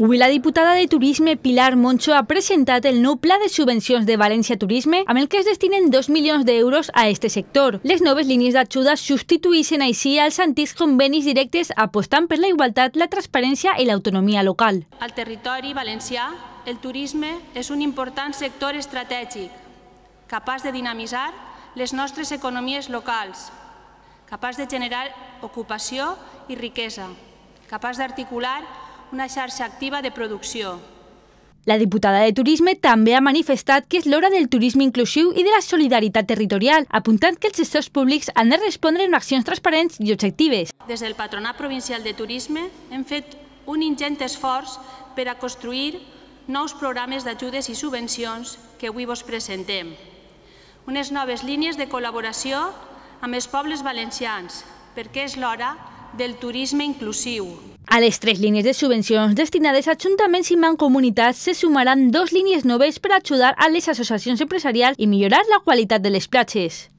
Avui la diputada de Turisme Pilar Moncho ha presentat el nou pla de subvencions de València Turisme amb el que es destinen 2 milions d'euros a aquest sector. Les noves línies d'ajuda substituïxen així els antics convenis directes apostant per la igualtat, la transparència i l'autonomia local. Al territori valencià, el turisme és un important sector estratègic, capaç de dinamitzar les nostres economies locals, capaç de generar ocupació i riquesa, capaç d'articular una xarxa activa de producció. La diputada de Turisme també ha manifestat que és l'hora del turisme inclusiu i de la solidaritat territorial, apuntant que els sectors públics han de respondre en accions transparents i objectives. Des del Patronat Provincial de Turisme hem fet un ingent esforç per a construir nous programes d'ajudes i subvencions que avui vos presentem. Unes noves línies de col·laboració amb els pobles valencians, perquè és l'hora de del turismo inclusivo. A las tres líneas de subvención destinadas a ajuntaments i mancomunitats se sumarán dos líneas nuevas para ayudar a las asociaciones empresariales y mejorar la cualidad de les platges.